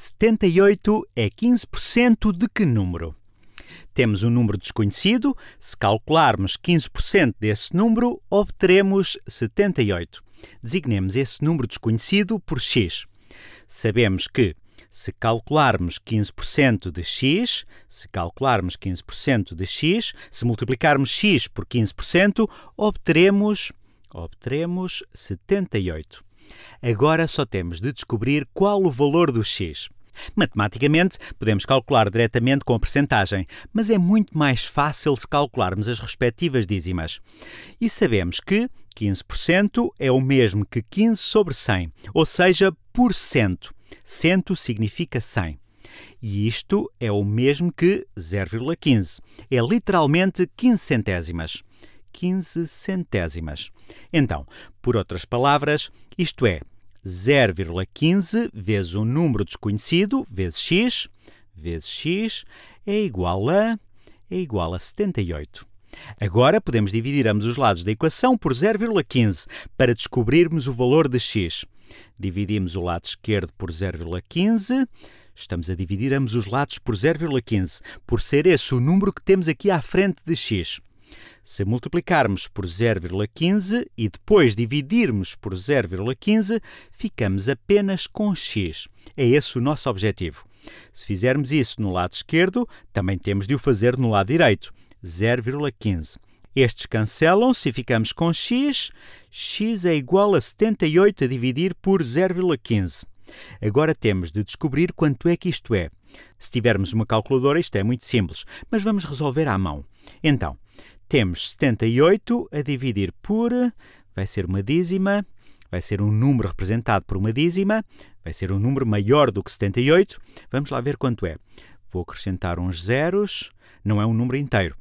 78 é 15% de que número? Temos um número desconhecido, se calcularmos 15% desse número, obteremos 78. Designemos esse número desconhecido por x. Sabemos que, se calcularmos 15% de x, se calcularmos 15% de x, se multiplicarmos x por 15%, obteremos, obteremos 78. Agora só temos de descobrir qual o valor do x. Matematicamente, podemos calcular diretamente com a percentagem, mas é muito mais fácil se calcularmos as respectivas dízimas. E sabemos que 15% é o mesmo que 15 sobre 100, ou seja, por cento. Cento significa 100. E isto é o mesmo que 0,15. É literalmente 15 centésimas. 15 centésimas. Então, por outras palavras, isto é 0,15 vezes o um número desconhecido, vezes x, vezes x, é igual a, é igual a 78. Agora podemos dividir ambos os lados da equação por 0,15 para descobrirmos o valor de x. Dividimos o lado esquerdo por 0,15. Estamos a dividir ambos os lados por 0,15, por ser esse o número que temos aqui à frente de x. Se multiplicarmos por 0,15 e depois dividirmos por 0,15, ficamos apenas com x. É esse o nosso objetivo. Se fizermos isso no lado esquerdo, também temos de o fazer no lado direito. 0,15. Estes cancelam-se e ficamos com x. x é igual a 78 a dividir por 0,15. Agora temos de descobrir quanto é que isto é. Se tivermos uma calculadora, isto é muito simples, mas vamos resolver à mão. Então, temos 78 a dividir por, vai ser uma dízima, vai ser um número representado por uma dízima, vai ser um número maior do que 78. Vamos lá ver quanto é. Vou acrescentar uns zeros, não é um número inteiro.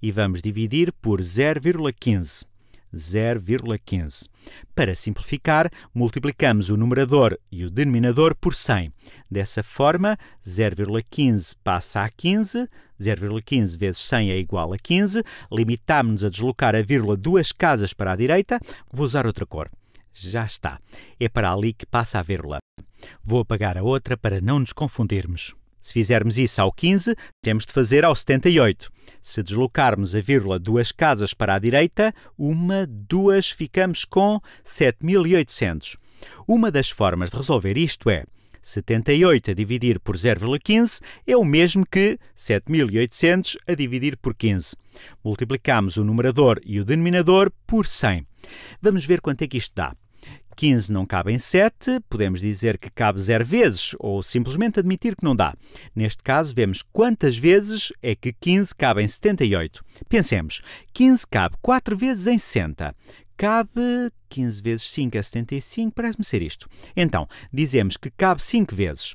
E vamos dividir por 0,15. 0,15. Para simplificar, multiplicamos o numerador e o denominador por 100. Dessa forma, 0,15 passa a 15, 0,15 vezes 100 é igual a 15, limitámos nos a deslocar a vírgula duas casas para a direita, vou usar outra cor. Já está. É para ali que passa a vírgula. Vou apagar a outra para não nos confundirmos. Se fizermos isso ao 15, temos de fazer ao 78. Se deslocarmos a vírgula duas casas para a direita, uma, duas, ficamos com 7800. Uma das formas de resolver isto é 78 a dividir por 0,15 é o mesmo que 7.800 a dividir por 15. Multiplicamos o numerador e o denominador por 100. Vamos ver quanto é que isto dá. 15 não cabe em 7, podemos dizer que cabe 0 vezes ou simplesmente admitir que não dá. Neste caso, vemos quantas vezes é que 15 cabe em 78. Pensemos, 15 cabe 4 vezes em 60. Cabe 15 vezes 5 é 75, parece-me ser isto. Então, dizemos que cabe 5 vezes.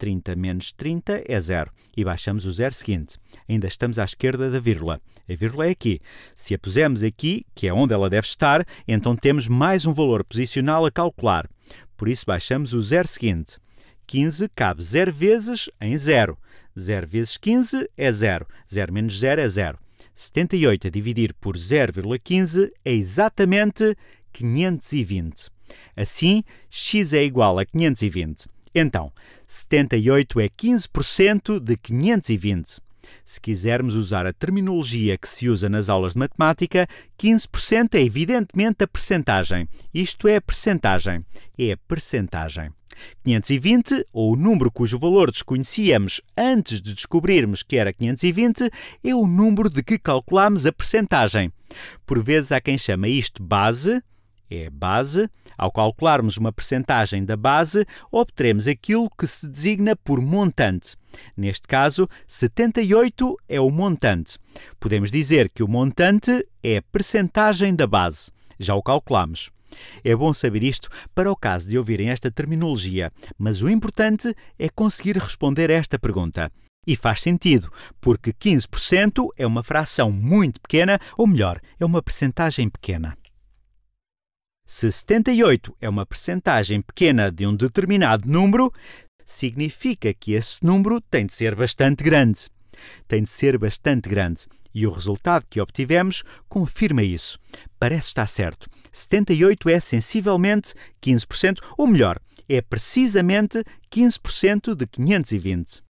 30 menos 30 é zero e baixamos o zero seguinte. Ainda estamos à esquerda da vírgula. A vírgula é aqui. Se a pusemos aqui, que é onde ela deve estar, então temos mais um valor posicional a calcular. Por isso baixamos o zero seguinte. 15 cabe 0 vezes em 0. 0 vezes 15 é 0. 0 menos 0 é 0. 78 a dividir por 0,15 é exatamente 520. Assim, x é igual a 520. Então, 78 é 15% de 520. Se quisermos usar a terminologia que se usa nas aulas de matemática, 15% é evidentemente a percentagem. Isto é a percentagem. É a percentagem. 520, ou o número cujo valor desconhecíamos antes de descobrirmos que era 520, é o número de que calculamos a percentagem. Por vezes há quem chama isto base, é a base. Ao calcularmos uma percentagem da base, obteremos aquilo que se designa por montante. Neste caso, 78 é o montante. Podemos dizer que o montante é a percentagem da base. Já o calculamos. É bom saber isto para o caso de ouvirem esta terminologia, mas o importante é conseguir responder a esta pergunta. E faz sentido, porque 15% é uma fração muito pequena, ou melhor, é uma percentagem pequena. Se 78 é uma percentagem pequena de um determinado número, significa que esse número tem de ser bastante grande. Tem de ser bastante grande. E o resultado que obtivemos confirma isso. Parece estar certo. 78 é sensivelmente 15%, ou melhor, é precisamente 15% de 520.